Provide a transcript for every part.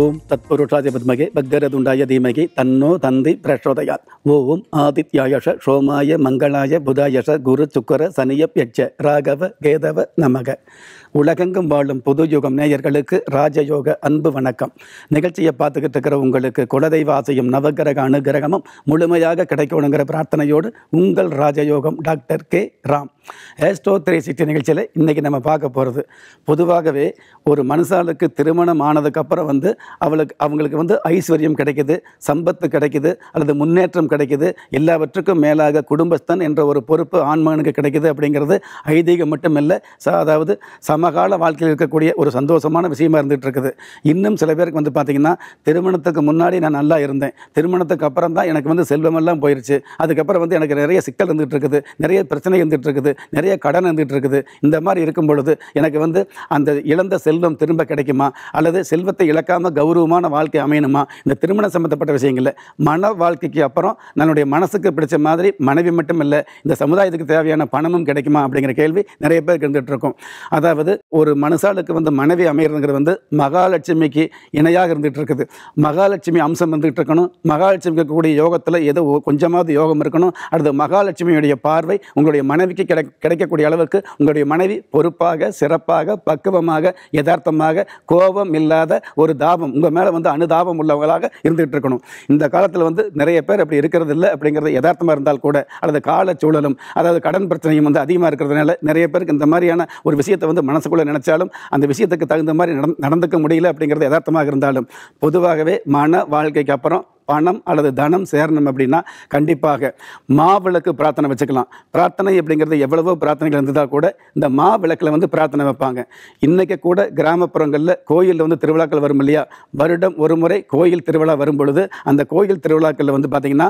ஓம் தத்புருஷாய பத்மகே பக்ரதுண்டாய தீமகி தன்னோ தந்தி பிரசோதயாத் ஓம் ஆதித்யாயஷ சோமாய மங்களாய புதாயஷ குரு சுக்கர பெச்ச ராகவ கேதவ நமக உலகெங்கும் வாழும் புது யுகம் நேயர்களுக்கு ராஜயோக அன்பு வணக்கம் நிகழ்ச்சியை பார்த்துக்கிட்டு இருக்கிற உங்களுக்கு குலதெய்வ ஆசையும் நவகிரக அனுகிரகமும் முழுமையாக கிடைக்கணுங்கிற பிரார்த்தனையோடு உங்கள் ராஜயோகம் doctor K Ram Astro three sixty நிகழ்ச்சியில் இன்றைக்கி நம்ம பார்க்க போகிறது பொதுவாகவே ஒரு மனுஷாளுக்கு திருமணம் ஆனதுக்கப்புறம் வந்து அவளுக்கு அவங்களுக்கு வந்து ஐஸ்வர்யம் கிடைக்கிது சம்பத்து கிடைக்கிது அல்லது முன்னேற்றம் கிடைக்கிது எல்லாவற்றுக்கும் மேலாக குடும்பஸ்தன் என்ற ஒரு பொறுப்பு ஆண்மகனுக்கு கிடைக்கிது அப்படிங்கிறது ஐதீகம் மட்டும் இல்லை அதாவது சமகால வாழ்க்கையில் இருக்கக்கூடிய ஒரு சந்தோஷமான விஷயமா இருந்துகிட்டு இருக்குது இன்னும் சில பேருக்கு வந்து பார்த்திங்கன்னா திருமணத்துக்கு முன்னாடி நான் நல்லா இருந்தேன் திருமணத்துக்கு அப்புறம் தான் எனக்கு வந்து செல்வமெல்லாம் போயிடுச்சு அதுக்கப்புறம் வந்து எனக்கு நிறைய சிக்கல் இருந்துகிட்டு இருக்குது நிறைய பிரச்சனை இருந்துகிட்டு இருக்குது நிறைய கடன் இருந்துகிட்டு இருக்குது இந்த மாதிரி இருக்கும் பொழுது எனக்கு வந்து அந்த இழந்த செல்வம் திரும்ப கிடைக்குமா அல்லது செல்வத்தை இழக்காமல் கௌரவமான வாழ்க்கை அமையணுமா இந்த திருமணம் சம்மந்தப்பட்ட விஷயங்களில் மன வாழ்க்கைக்கு அப்புறம் நம்மளுடைய மனசுக்கு பிடிச்ச மாதிரி மனைவி மட்டும் இல்லை இந்த சமுதாயத்துக்கு தேவையான பணமும் கிடைக்குமா அப்படிங்கிற கேள்வி நிறைய பேர் இருந்துகிட்ருக்கோம் அதாவது ஒரு மனுஷாளுக்கு வந்து மனைவி அமையிறதுங்கிறது வந்து மகாலட்சுமிக்கு இணையாக இருந்துகிட்டு இருக்குது மகாலட்சுமி அம்சம் இருந்துகிட்டு இருக்கணும் மகாலட்சுமி இருக்கக்கூடிய யோகத்தில் ஏதோ கொஞ்சமாவது யோகம் இருக்கணும் அடுத்து மகாலட்சுமியுடைய பார்வை உங்களுடைய மனைவிக்கு கிடை கிடைக்கக்கூடிய அளவுக்கு உங்களுடைய மனைவி பொறுப்பாக சிறப்பாக பக்குவமாக யதார்த்தமாக கோபம் இல்லாத ஒரு தாபம் உங்கள் மேலே வந்து அனுதாபம் உள்ளவங்களாக இருந்துகிட்டு இருக்கணும் இந்த காலத்தில் வந்து நிறைய பேர் அப்படி இருக்கிறது இல்லை அப்படிங்கிறது யதார்த்தமாக இருந்தால் கூட அல்லது காலச்சூழலும் அதாவது கடன் பிரச்சனையும் வந்து அதிகமாக இருக்கிறதுனால நிறைய பேருக்கு இந்த மாதிரியான ஒரு விஷயத்தை வந்து மனசுக்குள்ளே நடந்துக்க நினச்சாலும் அந்த விஷயத்துக்கு தகுந்த மாதிரி நடந்துக்க முடியல அப்படிங்கிறது யதார்த்தமாக இருந்தாலும் பொதுவாகவே மன வாழ்க்கைக்கு அப்புறம் பணம் அல்லது தனம் சேரணும் அப்படின்னா கண்டிப்பாக மாவிளக்கு பிரார்த்தனை வச்சுக்கலாம் பிரார்த்தனை அப்படிங்கிறது எவ்வளவோ பிரார்த்தனைகள் இருந்ததா கூட இந்த மா விளக்கில் வந்து பிரார்த்தனை வைப்பாங்க இன்றைக்கி கூட கிராமப்புறங்களில் கோயிலில் வந்து திருவிழாக்கள் வரும் இல்லையா வருடம் ஒரு முறை கோயில் திருவிழா வரும் பொழுது அந்த கோயில் திருவிழாக்களில் வந்து பார்த்திங்கன்னா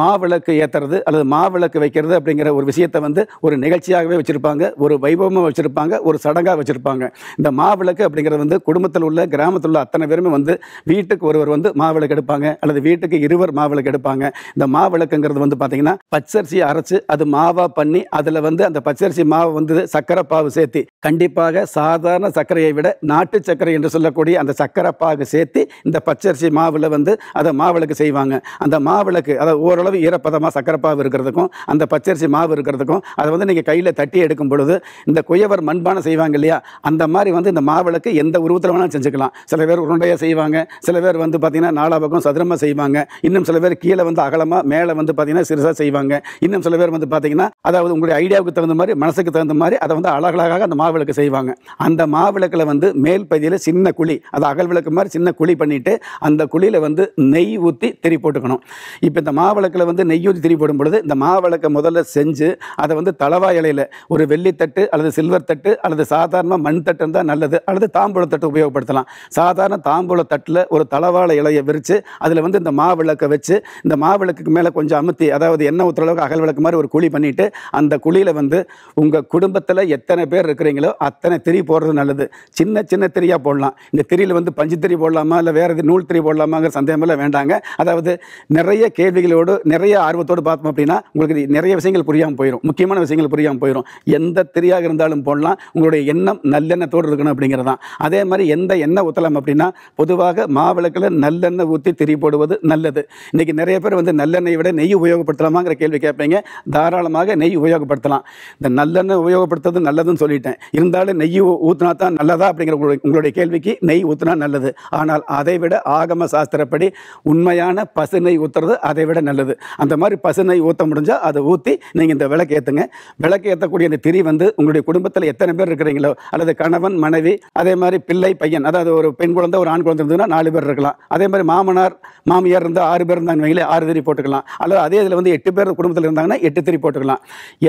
மாவிளக்கு ஏற்றுறது அல்லது மாவிளக்கு வைக்கிறது அப்படிங்கிற ஒரு விஷயத்தை வந்து ஒரு நிகழ்ச்சியாகவே வச்சுருப்பாங்க ஒரு வைபவமாக வச்சுருப்பாங்க ஒரு சடங்காக வச்சுருப்பாங்க இந்த மாவிளக்கு அப்படிங்கிறது வந்து குடும்பத்தில் உள்ள கிராமத்தில் உள்ள அத்தனை பேருமே வந்து வீட்டுக்கு ஒருவர் வந்து மாவிளக்கு எடுப்பாங்க அல்லது வீட்டுக்கு இருவர் மாவிளக்கு எடுப்பாங்க இந்த மாவிளக்குங்கிறது வந்து பார்த்தீங்கன்னா பச்சரிசியை அரைச்சு அது மாவாக பண்ணி அதில் வந்து அந்த பச்சரிசி மாவை வந்து சர்க்கரை பாவு சேர்த்து கண்டிப்பாக சாதாரண சர்க்கரையை விட நாட்டு சர்க்கரை என்று சொல்லக்கூடிய அந்த சர்க்கரை பாகு சேர்த்து இந்த பச்சரிசி மாவில் வந்து அதை மாவிளக்கு செய்வாங்க அந்த மாவிளக்கு அதை ஓரளவு ஈரப்பதமாக சர்க்கரை பாவு இருக்கிறதுக்கும் அந்த பச்சரிசி மாவு இருக்கிறதுக்கும் அதை வந்து நீங்கள் கையில் தட்டி எடுக்கும் பொழுது இந்த குயவர் மண்பானை செய்வாங்க இல்லையா அந்த மாதிரி வந்து இந்த மாவிளக்கு எந்த உருவத்தில் வேணாலும் செஞ்சுக்கலாம் சில பேர் உருண்டையாக செய்வாங்க சில பேர் வந்து பார்த்தீங்கன்னா நாலா பக்கம் சதுரமாக செய்வாங்க செய்வாங்க இன்னும் சில பேர் கீழே வந்து அகலமாக மேலே வந்து பார்த்தீங்கன்னா சிறுசாக செய்வாங்க இன்னும் சில பேர் வந்து பார்த்தீங்கன்னா அதாவது உங்களுடைய ஐடியாவுக்கு தகுந்த மாதிரி மனசுக்கு தகுந்த மாதிரி அதை வந்து அழகழகாக அந்த மாவிளக்கு செய்வாங்க அந்த மாவிளக்கில் வந்து மேல் பகுதியில் சின்ன குழி அது அகல் விளக்கு மாதிரி சின்ன குழி பண்ணிட்டு அந்த குழியில் வந்து நெய் ஊற்றி திரி போட்டுக்கணும் இப்போ இந்த மாவிளக்கில் வந்து நெய் ஊற்றி திரி போடும் பொழுது இந்த மாவிளக்கை முதல்ல செஞ்சு அதை வந்து தலவா இலையில் ஒரு வெள்ளித்தட்டு அல்லது சில்வர் தட்டு அல்லது சாதாரண மண் தட்டு இருந்தால் நல்லது அல்லது தாம்பூல தட்டு உபயோகப்படுத்தலாம் சாதாரண தாம்பூல தட்டில் ஒரு தளவாழ இலையை விரித்து அதில் வந்து இந்த அந்த மாவிளக்கை வச்சு இந்த மாவிளக்குக்கு மேலே கொஞ்சம் அமுத்தி அதாவது என்ன ஊற்றுற அளவுக்கு அகல் விளக்கு மாதிரி ஒரு குழி பண்ணிவிட்டு அந்த குழியில் வந்து உங்கள் குடும்பத்தில் எத்தனை பேர் இருக்கிறீங்களோ அத்தனை திரி போடுறது நல்லது சின்ன சின்ன திரியாக போடலாம் இந்த திரியில் வந்து பஞ்சு திரி போடலாமா இல்லை வேறு எது நூல் திரி போடலாமாங்கிற சந்தேகமெல்லாம் வேண்டாங்க அதாவது நிறைய கேள்விகளோடு நிறைய ஆர்வத்தோடு பார்த்தோம் அப்படின்னா உங்களுக்கு நிறைய விஷயங்கள் புரியாமல் போயிடும் முக்கியமான விஷயங்கள் புரியாமல் போயிடும் எந்த திரியாக இருந்தாலும் போடலாம் உங்களுடைய எண்ணம் நல்லெண்ணத்தோடு இருக்கணும் அப்படிங்கிறதான் அதே மாதிரி எந்த எண்ணெய் ஊற்றலாம் அப்படின்னா பொதுவாக மாவிளக்கில் நல்லெண்ணெய் ஊற்றி திரி போடுவது நல்லது இன்றைக்கி நிறைய பேர் வந்து நல்லெண்ணெய் விட நெய் உபயோகப்படுத்தலாமாங்கிற கேள்வி கேட்பீங்க தாராளமாக நெய் உபயோகப்படுத்தலாம் இந்த நல்லெண்ணெய் உபயோகப்படுத்துறது நல்லதுன்னு சொல்லிட்டேன் இருந்தாலும் நெய் ஊற்றினா தான் நல்லதா அப்படிங்கிற உங்களுடைய கேள்விக்கு நெய் ஊற்றினா நல்லது ஆனால் அதை விட ஆகம சாஸ்திரப்படி உண்மையான பசு நெய் ஊற்றுறது அதை விட நல்லது அந்த மாதிரி பசு நெய் ஊற்ற முடிஞ்சால் அதை ஊற்றி நீங்கள் இந்த விளக்கு ஏற்றுங்க விளக்கு ஏற்றக்கூடிய இந்த திரி வந்து உங்களுடைய குடும்பத்தில் எத்தனை பேர் இருக்கிறீங்களோ அல்லது கணவன் மனைவி அதே மாதிரி பிள்ளை பையன் அதாவது ஒரு பெண் குழந்தை ஒரு ஆண் குழந்தை இருந்ததுன்னா நாலு பேர் இருக்கலாம் அதே மாதிரி மாமனார் மாமியார் பேர் இருந்தால் ஆறு பேர் இருந்தாங்க வைங்களே ஆறு திரி போட்டுக்கலாம் அல்லது அதே இதில் வந்து எட்டு பேர் குடும்பத்தில் இருந்தாங்கன்னா எட்டு திரி போட்டுக்கலாம்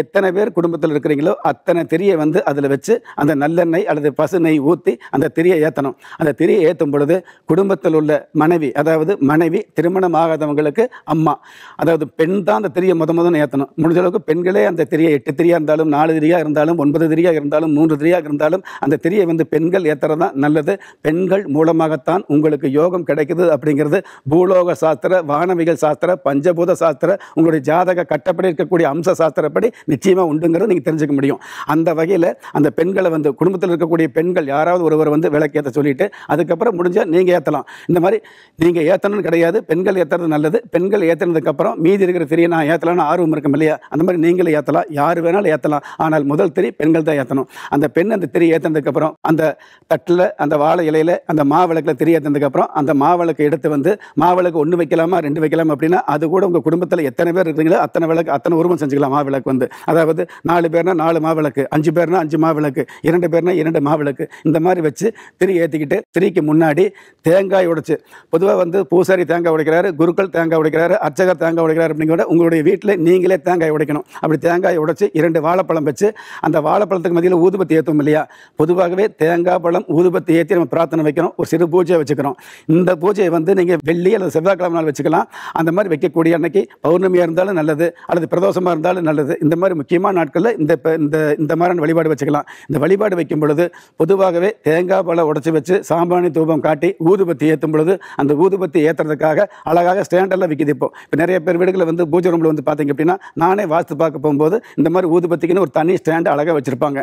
எத்தனை பேர் குடும்பத்தில் இருக்கிறீங்களோ அத்தனை திரியை வந்து அதில் வச்சு அந்த நல்லெண்ணெய் அல்லது பசு நெய் ஊற்றி அந்த திரியை ஏற்றணும் அந்த திரியை ஏற்றும் பொழுது குடும்பத்தில் உள்ள மனைவி அதாவது மனைவி திருமணம் ஆகாதவங்களுக்கு அம்மா அதாவது பெண் தான் அந்த திரியை முத முதன் ஏற்றணும் முடிஞ்ச அளவுக்கு பெண்களே அந்த திரியை எட்டு திரியாக இருந்தாலும் நாலு திரியாக இருந்தாலும் ஒன்பது திரியாக இருந்தாலும் மூன்று திரியாக இருந்தாலும் அந்த திரியை வந்து பெண்கள் ஏற்றுறது தான் நல்லது பெண்கள் மூலமாகத்தான் உங்களுக்கு யோகம் கிடைக்குது அப்படிங்கிறது பூலோக சாஸ்திர வானவிகள் சாஸ்திர பஞ்சபூத சாஸ்திர உங்களுடைய ஜாதக கட்டப்படி இருக்கக்கூடிய அம்ச சாஸ்திரப்படி நிச்சயமாக உண்டுங்கிறது நீங்கள் தெரிஞ்சுக்க முடியும் அந்த வகையில் அந்த பெண்களை வந்து குடும்பத்தில் இருக்கக்கூடிய பெண்கள் யாராவது ஒருவர் வந்து விளக்கேற்ற சொல்லிட்டு அதுக்கப்புறம் முடிஞ்சால் நீங்கள் ஏற்றலாம் இந்த மாதிரி நீங்கள் ஏற்றணும்னு கிடையாது பெண்கள் ஏற்றுறது நல்லது பெண்கள் ஏற்றினதுக்கப்புறம் மீதி இருக்கிற திரியை நான் ஏற்றலாம்னு ஆர்வம் இருக்கும் இல்லையா அந்த மாதிரி நீங்களே ஏற்றலாம் யார் வேணாலும் ஏற்றலாம் ஆனால் முதல் திரி பெண்கள் தான் ஏற்றணும் அந்த பெண் அந்த திரி ஏற்றினதுக்கப்புறம் அந்த தட்டில் அந்த வாழை இலையில் அந்த மாவிளக்கில் திரி ஏற்றினதுக்கப்புறம் அந்த மாவிளக்கு எடுத்து வந்து மாவிளக்கு ஒன்று வைக்கலாமா ரெண்டு வைக்கலாமா அப்படின்னா அது கூட உங்கள் குடும்பத்தில் எத்தனை பேர் இருக்கிறீங்களோ அத்தனை விளக்கு அத்தனை உருவம் செஞ்சுக்கலாம் மாவிளக்கு வந்து அதாவது நாலு பேர்னா நாலு மாவிளக்கு அஞ்சு பேர்னா அஞ்சு மாவிளக்கு இரண்டு பேர்னா இரண்டு மாவிளக்கு இந்த மாதிரி வச்சு திரி ஏற்றிக்கிட்டு திரிக்கு முன்னாடி தேங்காய் உடைச்சு பொதுவாக வந்து பூசாரி தேங்காய் உடைக்கிறாரு குருக்கள் தேங்காய் உடைக்கிறாரு அர்ச்சகர் தேங்காய் உடைக்கிறாரு அப்படிங்கிற உங்களுடைய வீட்டில் நீங்களே தேங்காய் உடைக்கணும் அப்படி தேங்காய் உடைச்சு இரண்டு வாழைப்பழம் வச்சு அந்த வாழைப்பழத்துக்கு மத்தியில் ஊதுபத்தி ஏற்றும் இல்லையா பொதுவாகவே தேங்காய் பழம் ஊதுபத்தி ஏற்றி நம்ம பிரார்த்தனை வைக்கிறோம் ஒரு சிறு பூஜையை வச்சுக்கிறோம் இந்த பூஜையை வந்து நீங்கள் வெள்ளி அல்லது செவ்வாய் செவ்வாய்க்கிழமை நாள் வச்சுக்கலாம் அந்த மாதிரி வைக்கக்கூடிய அன்னைக்கு பௌர்ணமியாக இருந்தாலும் நல்லது அல்லது பிரதோஷமாக இருந்தாலும் நல்லது இந்த மாதிரி முக்கியமான நாட்களில் இந்த இந்த இந்த மாதிரியான வழிபாடு வச்சுக்கலாம் இந்த வழிபாடு வைக்கும் பொழுது பொதுவாகவே தேங்காய் பழம் உடச்சி வச்சு சாம்பாணி தூபம் காட்டி ஊதுபத்தி ஏற்றும் பொழுது அந்த ஊதுபத்தி ஏற்றுறதுக்காக அழகாக ஸ்டாண்டர்டில் விற்கிது இப்போ இப்போ நிறைய பேர் வீடுகளில் வந்து பூஜை ரூமில் வந்து பார்த்திங்க அப்படின்னா நானே வாஸ்து பார்க்க போகும்போது இந்த மாதிரி ஊதுபத்திக்குன்னு ஒரு தனி ஸ்டாண்டை அழகாக வச்சுருப்பாங்க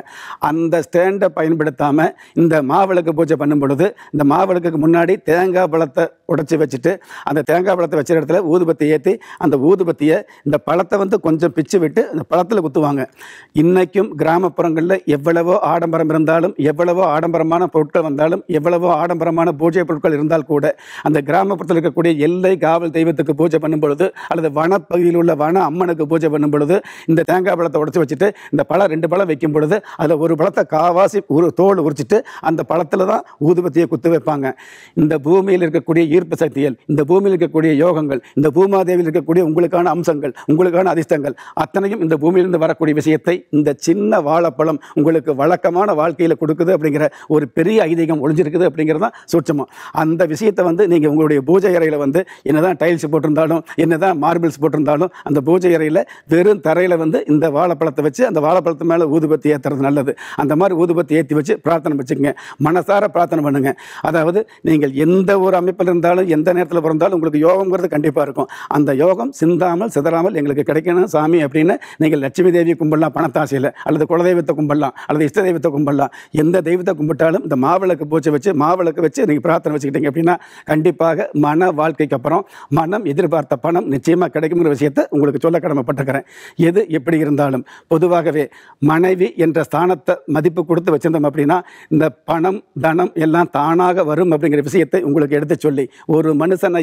அந்த ஸ்டாண்டை பயன்படுத்தாமல் இந்த மாவிளக்கு பூஜை பண்ணும் பொழுது இந்த மாவிளக்குக்கு முன்னாடி தேங்காய் பழத்தை உடச்சி வச்சுட்டு அந்த தேங்காய் பழத்தை வச்ச இடத்துல ஊதுபத்தி ஏற்றி அந்த ஊதுபத்தியை இந்த பழத்தை வந்து கொஞ்சம் பிச்சு விட்டு அந்த பழத்தில் குத்துவாங்க இன்றைக்கும் கிராமப்புறங்களில் எவ்வளவோ ஆடம்பரம் இருந்தாலும் எவ்வளவோ ஆடம்பரமான பொருட்கள் வந்தாலும் எவ்வளவோ ஆடம்பரமான பூஜை பொருட்கள் இருந்தால் கூட அந்த கிராமப்புறத்தில் இருக்கக்கூடிய எல்லை காவல் தெய்வத்துக்கு பூஜை பண்ணும் பொழுது அல்லது வனப்பகுதியில் உள்ள வன அம்மனுக்கு பூஜை பண்ணும் பொழுது இந்த தேங்காய் பழத்தை உடச்சி வச்சுட்டு இந்த பழம் ரெண்டு பழம் வைக்கும் பொழுது அதில் ஒரு பழத்தை காவாசி ஒரு தோல் உரிச்சிட்டு அந்த பழத்தில் தான் ஊதுபத்தியை குத்து வைப்பாங்க இந்த பூமியில் இருக்கக்கூடிய ஈர்ப்பு சக்திகள் இந்த பூ பூமியில் இருக்கக்கூடிய யோகங்கள் இந்த பூமாதேவியில் இருக்கக்கூடிய உங்களுக்கான அம்சங்கள் உங்களுக்கான அதிர்ஷ்டங்கள் அத்தனையும் இந்த பூமியிலிருந்து வரக்கூடிய விஷயத்தை இந்த சின்ன வாழைப்பழம் உங்களுக்கு வழக்கமான வாழ்க்கையில் கொடுக்குது அப்படிங்கிற ஒரு பெரிய ஐதீகம் ஒழிஞ்சிருக்குது அப்படிங்கிறது தான் சூட்சமம் அந்த விஷயத்தை வந்து நீங்கள் உங்களுடைய பூஜை அறையில் வந்து என்ன டைல்ஸ் போட்டிருந்தாலும் என்ன மார்பிள்ஸ் போட்டிருந்தாலும் அந்த பூஜை அறையில் வெறும் தரையில் வந்து இந்த வாழைப்பழத்தை வச்சு அந்த வாழைப்பழத்து மேலே ஊதுபத்தி ஏற்றுறது நல்லது அந்த மாதிரி ஊதுபத்தி ஏற்றி வச்சு பிரார்த்தனை வச்சுக்கோங்க மனசார பிரார்த்தனை பண்ணுங்கள் அதாவது நீங்கள் எந்த ஒரு அமைப்பில் இருந்தாலும் எந்த நேரத்தில் பிறந்தாலும் இருந்தால் உங்களுக்கு யோகங்கிறது கண்டிப்பாக இருக்கும் அந்த யோகம் சிந்தாமல் சிதறாமல் எங்களுக்கு கிடைக்கணும் சாமி அப்படின்னு நீங்கள் லட்சுமி தேவி கும்பிடலாம் பணத்தாசையில் அல்லது குலதெய்வத்தை கும்பிடலாம் அல்லது இஷ்ட தெய்வத்தை கும்பிடலாம் எந்த தெய்வத்தை கும்பிட்டாலும் இந்த மாவிளக்கு பூச்சி வச்சு மாவிளக்கு வச்சு நீங்கள் பிரார்த்தனை வச்சுக்கிட்டீங்க அப்படின்னா கண்டிப்பாக மன வாழ்க்கைக்கு அப்புறம் மனம் எதிர்பார்த்த பணம் நிச்சயமாக கிடைக்குங்கிற விஷயத்தை உங்களுக்கு சொல்ல கடமைப்பட்டுக்கிறேன் எது எப்படி இருந்தாலும் பொதுவாகவே மனைவி என்ற ஸ்தானத்தை மதிப்பு கொடுத்து வச்சிருந்தோம் அப்படின்னா இந்த பணம் தனம் எல்லாம் தானாக வரும் அப்படிங்கிற விஷயத்தை உங்களுக்கு எடுத்து சொல்லி ஒரு மனுஷனை